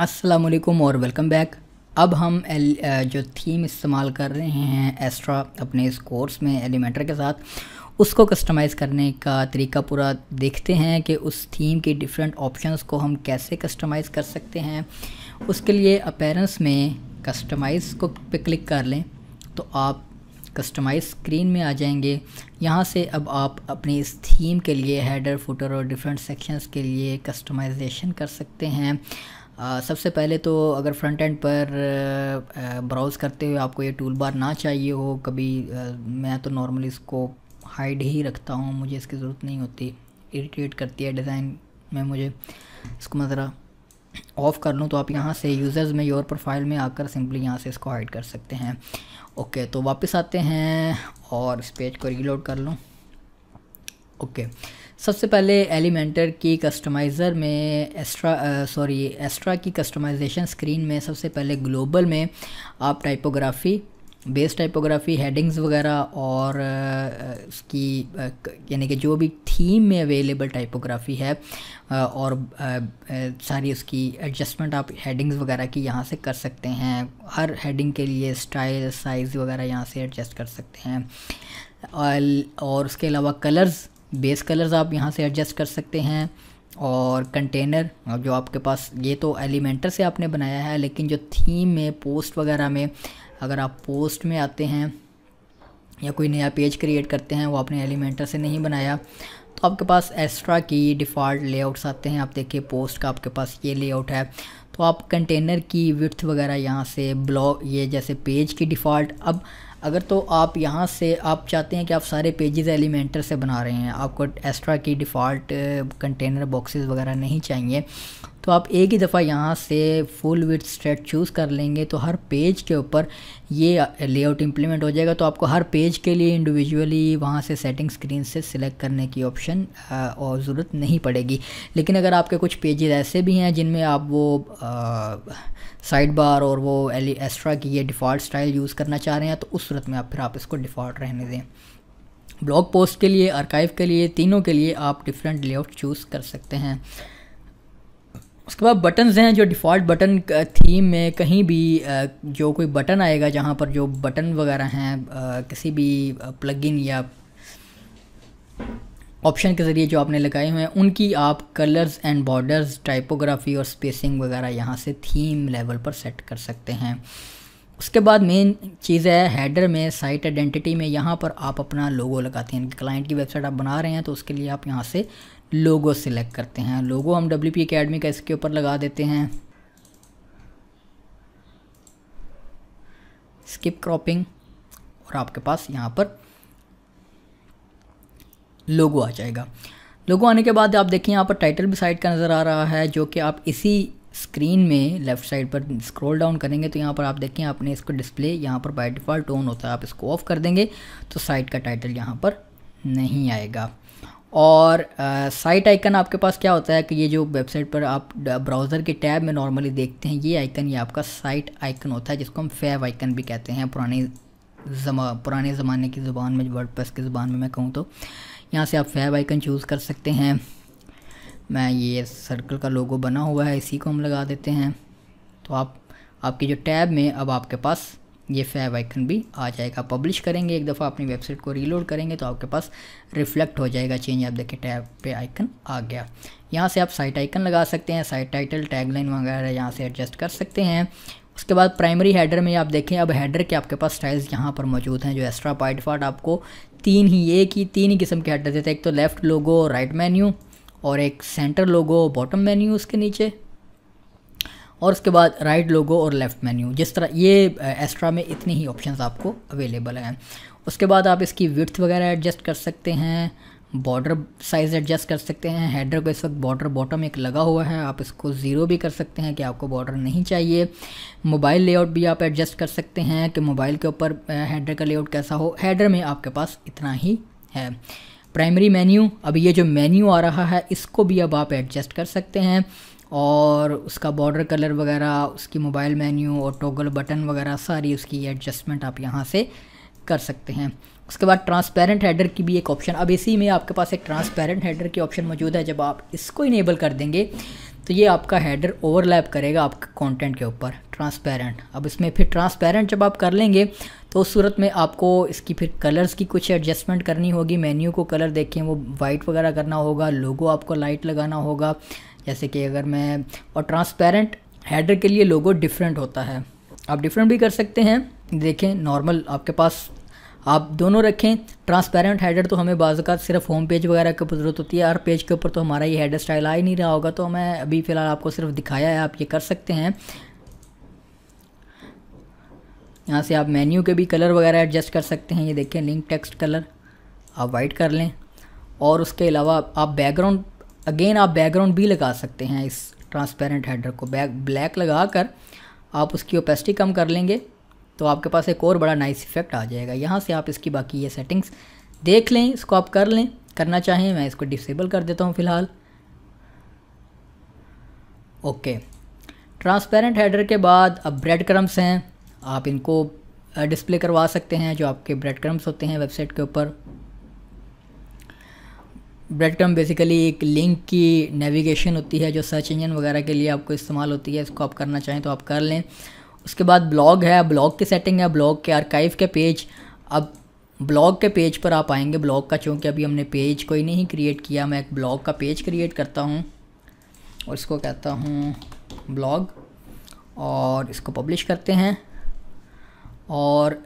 अस्सलाम वालेकुम और वेलकम बैक अब हम एल जो थीम इस्तेमाल कर रहे हैं एस्ट्रा अपने इस कोर्स में एलिमेंटर के साथ उसको कस्टमाइज़ करने का तरीका पूरा देखते हैं कि उस थीम के डिफरेंट ऑप्शंस को हम कैसे कस्टमाइज़ कर सकते हैं उसके लिए अपेरेंस में कस्टमाइज़ को पे क्लिक कर लें तो आप कस्टमाइज स्क्रीन में आ जाएंगे यहाँ से अब आप अपनी इस थीम के लिए हेडर फुटर और डिफरेंट सेक्शंस के लिए कस्टमाइजेशन कर सकते हैं सबसे पहले तो अगर फ्रंट एंड पर ब्राउज़ करते हुए आपको ये टूल बार ना चाहिए हो कभी मैं तो नॉर्मली इसको हाइड ही रखता हूँ मुझे इसकी ज़रूरत नहीं होती इरीटेट करती है डिज़ाइन में मुझे इसको मैं ज़रा ऑफ़ कर लूँ तो आप यहाँ से यूज़र्स में योर प्रोफाइल में आकर सिंपली यहाँ से इसको हाइड कर सकते हैं ओके तो वापस आते हैं और इस पेज को रीलोड कर लूँ ओके सबसे पहले एलिमेंटर की कस्टमाइज़र में एस्ट्रा सॉरी एस्ट्रा की कस्टमाइजेशन स्क्रीन में सबसे पहले ग्लोबल में आप टाइपोग्राफी बेस टाइपोग्राफी हेडिंग्स वगैरह और uh, uh, उसकी uh, यानी कि जो भी थीम में अवेलेबल टाइपोग्राफी है और सारी उसकी एडजस्टमेंट आप हेडिंग्स वगैरह की यहाँ से कर सकते हैं हर हेडिंग के लिए स्टाइल साइज़ वगैरह यहाँ से एडजस्ट कर सकते हैं और उसके अलावा कलर्स बेस कलर्स आप यहाँ से एडजस्ट कर सकते हैं और कंटेनर जो आपके पास ये तो एलिमेंटर से आपने बनाया है लेकिन जो थीम में पोस्ट वगैरह में अगर आप पोस्ट में आते हैं या कोई नया पेज क्रिएट करते हैं वो आपने एलिमेंटर से नहीं बनाया तो आपके पास एक्स्ट्रा की डिफ़ॉल्ट लेआउट्स आते हैं आप देखिए पोस्ट का आपके पास ये लेआउट है तो आप कंटेनर की विथ वगैरह यहाँ से ब्लॉग ये जैसे पेज की डिफ़ॉल्ट अब अगर तो आप यहाँ से आप चाहते हैं कि आप सारे पेजेस एलिमेंटर से बना रहे हैं आपको एक्स्ट्रा की डिफ़ॉल्ट कंटेनर बॉक्सेस वगैरह नहीं चाहिए तो आप एक ही दफ़ा यहाँ से फुल विथ स्ट्रेट चूज़ कर लेंगे तो हर पेज के ऊपर ये लेआउट इम्प्लीमेंट हो जाएगा तो आपको हर पेज के लिए इंडिविजुअली वहाँ से सेटिंग स्क्रीन से सिलेक्ट करने की ऑप्शन और ज़रूरत नहीं पड़ेगी लेकिन अगर आपके कुछ पेजेस ऐसे भी हैं जिनमें आप वो साइड बार और वो एली एस्ट्रा e की ये डिफ़ॉल्ट स्टाइल यूज़ करना चाह रहे हैं तो उस सूरत में आप फिर आप इसको डिफ़ॉल्ट रहने दें ब्लॉग पोस्ट के लिए आर्काइव के लिए तीनों के लिए आप डिफरेंट लेआउट चूज़ कर सकते हैं उसके बाद बटन्स हैं जो डिफ़ॉल्ट बटन थीम में कहीं भी जो कोई बटन आएगा जहाँ पर जो बटन वगैरह हैं किसी भी प्लगइन या ऑप्शन के ज़रिए जो आपने लगाए हुए हैं उनकी आप कलर्स एंड बॉर्डर्स टाइपोग्राफी और स्पेसिंग वगैरह यहाँ से थीम लेवल पर सेट कर सकते हैं उसके बाद मेन चीज़ है हेडर में साइट आइडेंटिटी में यहाँ पर आप अपना लोगो लगाते हैं क्लाइंट की वेबसाइट आप बना रहे हैं तो उसके लिए आप यहाँ से लोगो सिलेक्ट करते हैं लोगो हम डब्ल्यू पी अकेडमी का इसके ऊपर लगा देते हैं स्किप क्रॉपिंग और आपके पास यहाँ पर लोगो आ जाएगा लोगो आने के बाद आप देखिए यहाँ पर टाइटल भी साइड का नज़र आ रहा है जो कि आप इसी स्क्रीन में लेफ़्ट साइड पर स्क्रॉल डाउन करेंगे तो यहाँ पर आप देखें आपने इसको डिस्प्ले यहाँ पर बाय डिफ़ॉल्ट ऑन होता है आप इसको ऑफ़ कर देंगे तो साइट का टाइटल यहाँ पर नहीं आएगा और साइट आइकन आपके पास क्या होता है कि ये जो वेबसाइट पर आप ब्राउज़र के टैब में नॉर्मली देखते हैं ये आइकन ये आपका साइट आइकन होता है जिसको हम फैब आइकन भी कहते हैं पुराने जमा पुराने ज़माने की ज़ुबान में वर्ड की ज़ुबान में मैं कहूँ तो यहाँ से आप फैब आइकन चूज़ कर सकते हैं मैं ये सर्कल का लोगो बना हुआ है इसी को हम लगा देते हैं तो आप आपके जो टैब में अब आपके पास ये फैब आइकन भी आ जाएगा पब्लिश करेंगे एक दफ़ा अपनी वेबसाइट को रीलोड करेंगे तो आपके पास रिफ्लेक्ट हो जाएगा चेंज आप देखें टैब पे आइकन आ गया यहाँ से आप साइट आइकन लगा सकते हैं साइट टाइटल टैगलाइन वगैरह यहाँ से एडजस्ट कर सकते हैं उसके बाद प्राइमरी हेडर में आप देखें अब हेडर के आपके पास स्टाइल्स यहाँ पर मौजूद हैं जो एक्स्ट्रा पाइडफाट आपको तीन ही एक ही तीन ही किस्म के हेडर देते हैं एक तो लेफ़्ट लोगो राइट मेन्यू और एक सेंटर लोगो बॉटम मेन्यू उसके नीचे और उसके बाद राइट लोगो और लेफ़्ट मेन्यू जिस तरह ये एस्ट्रा में इतने ही ऑप्शन आपको अवेलेबल हैं उसके बाद आप इसकी विर्थ वगैरह एडजस्ट कर सकते हैं बॉर्डर साइज़ एडजस्ट कर सकते हैं हेडर को इस वक्त बॉर्डर बॉटम एक लगा हुआ है आप इसको ज़ीरो भी कर सकते हैं कि आपको बॉर्डर नहीं चाहिए मोबाइल लेआउट भी आप एडजस्ट कर सकते हैं कि मोबाइल के ऊपर हेडर का लेआउट कैसा हो हेडर में आपके पास इतना ही है प्राइमरी मेन्यू अब ये जो मेन्यू आ रहा है इसको भी अब आप एडजस्ट कर सकते हैं और उसका बॉर्डर कलर वगैरह उसकी मोबाइल मेन्यू और टोगल बटन वगैरह सारी उसकी एडजस्टमेंट आप यहाँ से कर सकते हैं उसके बाद ट्रांसपेरेंट हेडर की भी एक ऑप्शन अब इसी में आपके पास एक ट्रांसपेरेंट हेडर की ऑप्शन मौजूद है जब आप इसको इनेबल कर देंगे तो ये आपका हेडर ओवरलैप करेगा आपके कंटेंट के ऊपर ट्रांसपेरेंट अब इसमें फिर ट्रांसपेरेंट जब आप कर लेंगे तो उस सूरत में आपको इसकी फिर कलर्स की कुछ एडजस्टमेंट करनी होगी मेन्यू को कलर देखें वो वाइट वगैरह करना होगा लोगो आपको लाइट लगाना होगा जैसे कि अगर मैं और ट्रांसपेरेंट हेडर के लिए लोगो डिफरेंट होता है आप डिफरेंट भी कर सकते हैं देखें नॉर्मल आपके पास आप दोनों रखें ट्रांसपेरेंट हेडर तो हमें बाज़ात सिर्फ होम पेज वगैरह के ऊपर ज़रूरत होती है हर पेज के ऊपर तो हमारा ये हेडर स्टाइल आ ही नहीं रहा होगा तो मैं अभी फ़िलहाल आपको सिर्फ दिखाया है आप ये कर सकते हैं यहाँ से आप मेन्यू के भी कलर वगैरह एडजस्ट कर सकते हैं ये देखें लिंक टेक्स्ट कलर आप वाइट कर लें और उसके अलावा आप बैकग्राउंड अगेन आप बैकग्राउंड भी लगा सकते हैं इस ट्रांसपेरेंट हेडर को बैक ब्लैक लगा कर आप उसकी ओपेसिटी कम कर लेंगे तो आपके पास एक और बड़ा नाइस इफेक्ट आ जाएगा यहाँ से आप इसकी बाकी ये सेटिंग्स देख लें इसको आप कर लें करना चाहें मैं इसको डिसेबल कर देता हूँ फ़िलहाल ओके ट्रांसपेरेंट हेडर के बाद अब ब्रेड क्रम्स हैं आप इनको डिस्प्ले करवा सकते हैं जो आपके ब्रेड क्रम्स होते हैं वेबसाइट के ऊपर ब्रेड क्रम बेसिकली एक लिंक की नेविगेशन होती है जो सर्च इंजन वगैरह के लिए आपको इस्तेमाल होती है इसको आप करना चाहें तो आप कर लें उसके बाद ब्लॉग है ब्लॉग की सेटिंग है ब्लॉग के आर्काइव के पेज अब ब्लॉग के पेज पर आप आएंगे ब्लॉग का चूँकि अभी हमने पेज कोई नहीं क्रिएट किया मैं एक ब्लॉग का पेज क्रिएट करता हूँ और इसको कहता हूँ ब्लॉग और इसको पब्लिश करते हैं और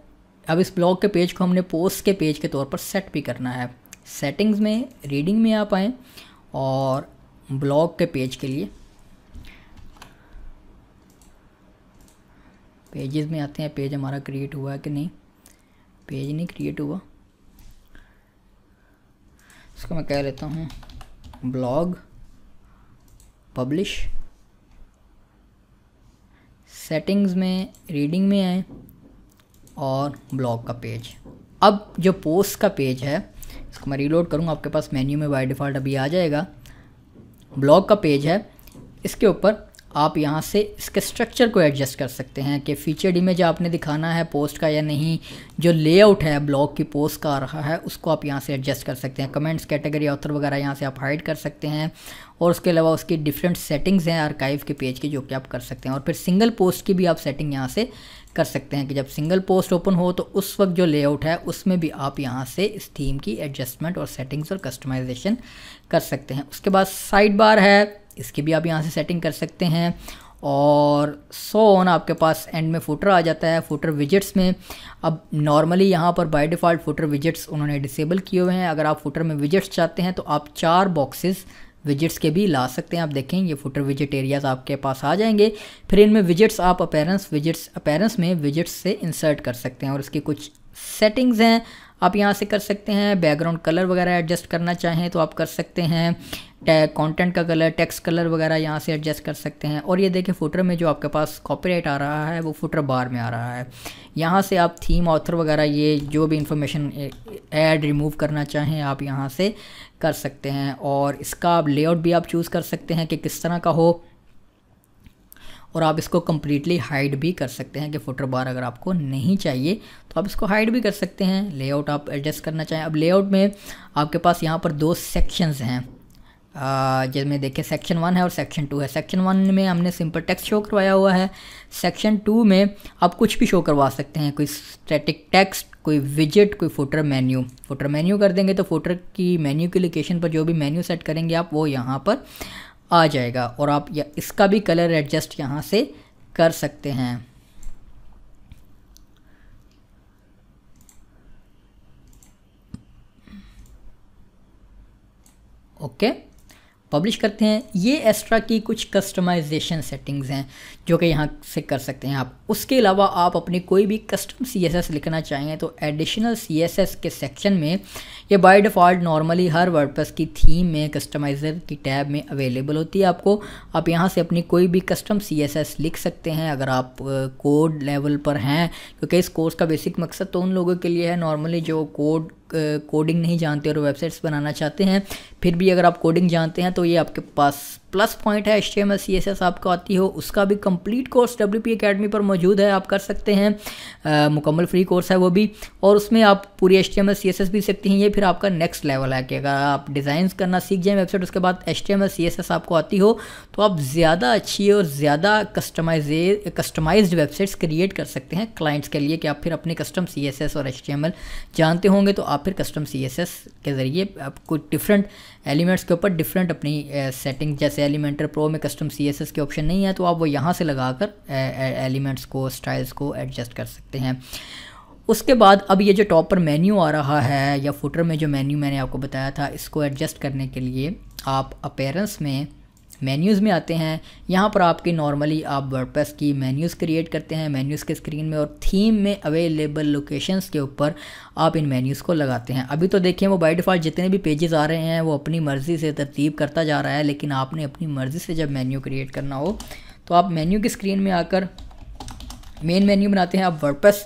अब इस ब्लॉग के पेज को हमने पोस्ट के पेज के तौर पर सेट भी करना है सेटिंग्स में रीडिंग में आप आएँ और ब्लॉग के पेज के लिए पेजेस में आते हैं पेज हमारा क्रिएट हुआ है कि नहीं पेज नहीं क्रिएट हुआ इसको मैं कह लेता हूँ ब्लॉग पब्लिश सेटिंग्स में रीडिंग में आए और ब्लॉग का पेज अब जो पोस्ट का पेज है इसको मैं रीलोड करूँगा आपके पास मेन्यू में बाई डिफ़ॉल्ट अभी आ जाएगा ब्लॉग का पेज है इसके ऊपर आप यहाँ से इसके स्ट्रक्चर को एडजस्ट कर सकते हैं कि फीचर्ड इमेज आपने दिखाना है पोस्ट का या नहीं जो लेआउट है ब्लॉग की पोस्ट का आ रहा है उसको आप यहाँ से एडजस्ट कर सकते हैं कमेंट्स कैटेगरी ऑथर वगैरह यहाँ से आप हाइड कर सकते हैं और उसके अलावा उसकी डिफरेंट सेटिंग्स हैं आर्काइव के पेज की जो कि आप कर सकते हैं और फिर सिंगल पोस्ट की भी आप सेटिंग यहाँ से कर सकते हैं कि जब सिंगल पोस्ट ओपन हो तो उस वक्त जो लेआउट है उसमें भी आप यहाँ से इस थीम की एडजस्टमेंट और सेटिंग्स और कस्टमाइजेशन कर सकते हैं उसके बाद साइड बार है इसकी भी आप यहाँ से सेटिंग कर सकते हैं और सो ऑन आपके पास एंड में फुटर आ जाता है फुटर विजिट्स में अब नॉर्मली यहाँ पर बाय डिफ़ॉल्ट फुटर विजिट्स उन्होंने डिसेबल किए हुए हैं अगर आप फुटर में विजिट्स चाहते हैं तो आप चार बॉक्सेस विजिट्स के भी ला सकते हैं आप देखें ये फुटर विजिट एरियाज आपके पास आ जाएंगे फिर इनमें विजिट्स आप अपेरेंस विजिट्स अपेरेंस में विजिट्स से इंसर्ट कर सकते हैं और इसकी कुछ सेटिंग्स हैं आप यहाँ से कर सकते हैं बैकग्राउंड कलर वगैरह एडजस्ट करना चाहें तो आप कर सकते हैं कंटेंट का कलर टेक्स्ट कलर वगैरह यहाँ से एडजस्ट कर सकते हैं और ये देखें फुटर में जो आपके पास कॉपीराइट आ रहा है वो फुटर बार में आ रहा है यहाँ से आप थीम ऑथर वगैरह ये जो भी इंफॉर्मेशन ऐड रिमूव करना चाहें आप यहाँ से कर सकते हैं और इसका आप लेआउट भी आप चूज़ कर सकते हैं कि किस तरह का हो और आप इसको कम्प्लीटली हाइड भी कर सकते हैं कि फुटर बार अगर आपको नहीं चाहिए तो आप इसको हाइड भी कर सकते हैं लेआउट आप एडजस्ट करना चाहें अब लेआउट में आपके पास यहाँ पर दो सेक्शंस हैं जिसमें देखिए सेक्शन वन है और सेक्शन टू है सेक्शन वन में हमने सिंपल टेक्स्ट शो करवाया हुआ है सेक्शन टू में आप कुछ भी शो करवा सकते हैं कोई स्टैटिक टेक्स्ट कोई विजिट कोई फोटर मेन्यू फोटर मेन्यू कर देंगे तो फोटर की मेन्यू की लोकेशन पर जो भी मेन्यू सेट करेंगे आप वो यहाँ पर आ जाएगा और आप इसका भी कलर एडजस्ट यहाँ से कर सकते हैं ओके okay. पब्लिश करते हैं ये एक्स्ट्रा की कुछ कस्टमाइजेशन सेटिंग्स हैं जो कि यहाँ से कर सकते हैं आप उसके अलावा आप अपनी कोई भी कस्टम सी एस एस लिखना चाहेंगे तो एडिशनल सी एस एस के सेक्शन में ये बाय डिफ़ॉल्ट नॉर्मली हर वर्डप्रेस की थीम में कस्टमाइज़र की टैब में अवेलेबल होती है आपको आप यहाँ से अपनी कोई भी कस्टम सी एस एस लिख सकते हैं अगर आप कोड लेवल पर हैं क्योंकि इस कोर्स का बेसिक मकसद तो उन लोगों के लिए है नॉर्मली जो कोड कोडिंग नहीं जानते और वेबसाइट्स बनाना चाहते हैं फिर भी अगर आप कोडिंग जानते हैं तो ये आपके पास प्लस पॉइंट है H T M S C S S आपको आती हो उसका भी complete course W P academy पर मौजूद है आप कर सकते हैं मुकम्मल फ्री कोर्स है वो भी और उसमें आप पूरी H T M S C S S भी सकती हैं ये फिर आपका नेक्स्ट लेवल है कि अगर आप डिज़ाइन करना सीख जाएँ वेबसाइट उसके बाद H T M S C S S आपको आती हो तो आप ज़्यादा अच्छी और ज़्यादा कस्टमाइजे कस्टमाइज्ड वेबसाइट्स क्रिएट कर सकते हैं क्लाइंट्स के लिए कि आप फिर अपने कस्टम सी एस एस और एच टी एम एल जानते होंगे तो आप फिर कस्टम सी एस एस के ज़रिए आपको डिफरेंट एलिमेंट्स के ऊपर डिफरेंट अपनी सेटिंग जैसे एलिमेंटर प्रो में कस्टम सी एस एस के ऑप्शन नहीं है तो आप वो यहाँ से लगा कर एलिमेंट्स को स्टाइल्स को एडजस्ट कर सकते हैं उसके बाद अब ये जो टॉप पर मेन्यू आ रहा है या फुटर में जो मेन्यू मैंने आपको बताया था इसको एडजस्ट करने के लिए आप अपेरेंस में मेन्यूज़ में आते हैं यहाँ पर आपके नॉर्मली आप वर्डप्रेस की मेन्यूज़ क्रिएट करते हैं मेन्यूज़ के स्क्रीन में और थीम में अवेलेबल लोकेशंस के ऊपर आप इन मेन्यूज़ को लगाते हैं अभी तो देखिए वो बाई डिफ़ॉल्ट जितने भी पेजेस आ रहे हैं वो अपनी मर्ज़ी से तरतीब करता जा रहा है लेकिन आपने अपनी मर्ज़ी से जब मेन्यू क्रिएट करना हो तो आप मेन्यू की स्क्रीन में आकर मेन मेन्यू बनाते हैं आप वर्डप्रेस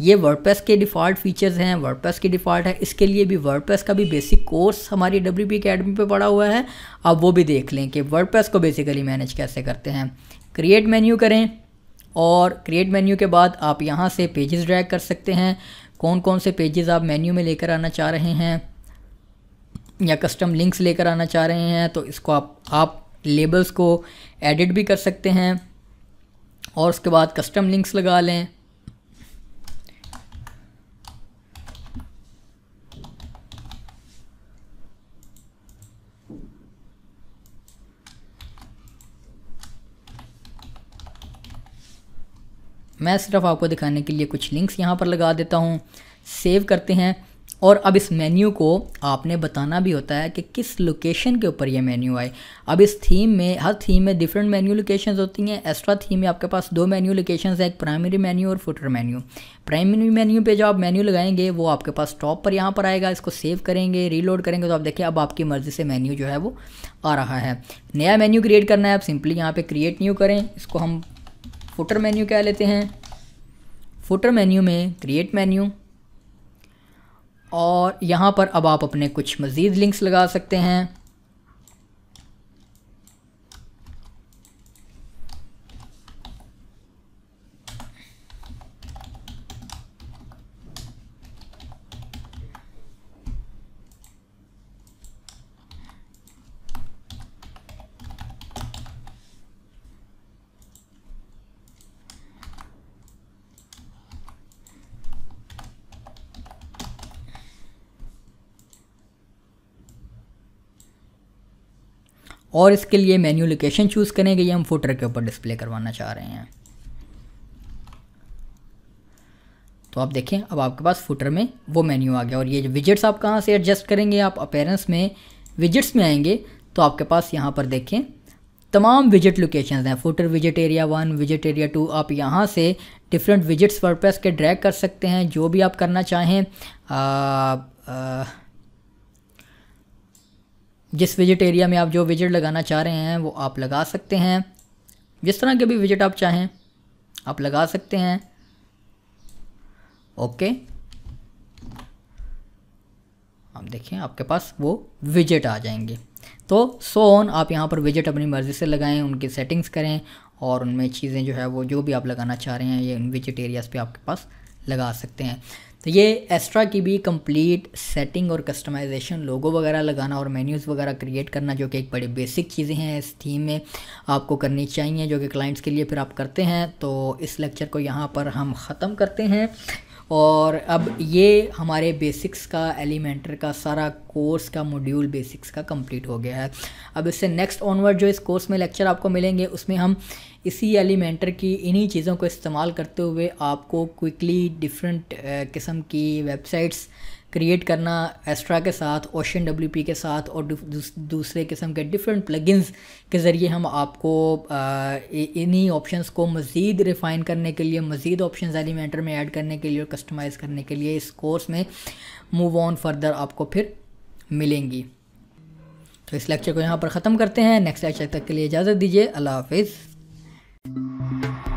ये वर्डप्रेस के डिफ़ॉल्ट फीचर्स हैं वर्डप्रेस के डिफ़ॉल्ट है इसके लिए भी वर्डप्रेस का भी बेसिक कोर्स हमारी डब्ल्यू पी अकेडमी पर पड़ा हुआ है आप वो भी देख लें कि वर्डप्रेस को बेसिकली मैनेज कैसे करते हैं क्रिएट मेन्यू करें और क्रिएट मेन्यू के बाद आप यहाँ से पेजेस ड्रैग कर सकते हैं कौन कौन से पेजेस आप मेन्यू में लेकर आना चाह रहे हैं या कस्टम लिंक्स लेकर आना चाह रहे हैं तो इसको आप आप लेबल्स को एडिट भी कर सकते हैं और उसके बाद कस्टम लिंक्स लगा लें मैं सिर्फ आपको दिखाने के लिए कुछ लिंक्स यहाँ पर लगा देता हूँ सेव करते हैं और अब इस मेन्यू को आपने बताना भी होता है कि किस लोकेशन के ऊपर ये मेन्यू आए अब इस थीम में हर थीम में डिफरेंट मेन्यू लोकेशंस होती हैं एक्स्ट्रा थीम में आपके पास दो मेन्यू लोकेशंस हैं एक प्राइमरी मेन्यू और फुटर मेन्यू प्राइमरी मेन्यू पे जो आप मेन्यू लगाएंगे वो आपके पास टॉप पर यहाँ पर आएगा इसको सेव करेंगे रीलोड करेंगे तो आप देखिए अब आपकी मर्ज़ी से मेन्यू जो है वो आ रहा है नया मेन्यू क्रिएट करना है आप सिंपली यहाँ पर क्रिएट न्यू करें इसको हम फुटर मेन्यू क्या लेते हैं फुटर मेन्यू में क्रिएट मेन्यू और यहाँ पर अब आप अपने कुछ मज़ीद लिंक्स लगा सकते हैं और इसके लिए मेन्यू लोकेशन चूज़ करेंगे ये हम फुटर के ऊपर डिस्प्ले करवाना चाह रहे हैं तो आप देखें अब आपके पास फुटर में वो मेन्यू आ गया और ये विजिट्स आप कहाँ से एडजस्ट करेंगे आप अपेरेंस में विजिट्स में आएंगे तो आपके पास यहाँ पर देखें तमाम विजिट लोकेशन हैं footer visit area one visit area to आप यहाँ से डिफरेंट विजिट्स वर्डप्रेस के ड्रैग कर सकते हैं जो भी आप करना चाहें आ, आ, जिस विजिट एरिया में आप जो विजिट लगाना चाह रहे हैं वो आप लगा सकते हैं जिस तरह के भी विजिट आप चाहें आप लगा सकते हैं ओके आप देखें आपके पास वो विजिट आ जाएंगे तो सो ऑन आप यहाँ पर विजिट अपनी मर्ज़ी से लगाएं उनकी सेटिंग्स करें और उनमें चीज़ें जो है वो जो भी आप लगाना चाह रहे हैं ये उन विजिट एरियाज़ पे आपके पास लगा सकते हैं तो ये एस्ट्रा की भी कंप्लीट सेटिंग और कस्टमाइजेशन लोगो वगैरह लगाना और मेन्यूज़ वगैरह क्रिएट करना जो कि एक बड़ी बेसिक चीज़ें हैं इस थीम में आपको करनी चाहिए जो कि क्लाइंट्स के लिए फिर आप करते हैं तो इस लेक्चर को यहाँ पर हम ख़त्म करते हैं और अब ये हमारे बेसिक्स का एलिमेंटर का सारा कोर्स का मॉड्यूल बेसिक्स का कंप्लीट हो गया है अब इससे नेक्स्ट ऑनवर्ड जो इस कोर्स में लेक्चर आपको मिलेंगे उसमें हम इसी एलिमेंटर की इन्हीं चीज़ों को इस्तेमाल करते हुए आपको क्विकली डिफरेंट uh, किस्म की वेबसाइट्स क्रिएट करना एस्ट्रा के साथ ओशन डब्ल्यू के साथ और दूसरे किस्म के डिफरेंट प्लगइन्स के ज़रिए हम आपको uh, इन्हीं ऑप्शंस को मज़ीद रिफ़ाइन करने के लिए मज़ीद ऑप्शन एलिमेंटर में ऐड करने के लिए और कस्टमाइज़ करने के लिए इस कोर्स में मूव ऑन फर्दर आपको फिर मिलेंगी तो इस लेक्चर को यहाँ पर ख़त्म करते हैं नेक्स्ट लेक्चर तक के लिए इजाज़त दीजिए अल्लाह हाफिज़ Música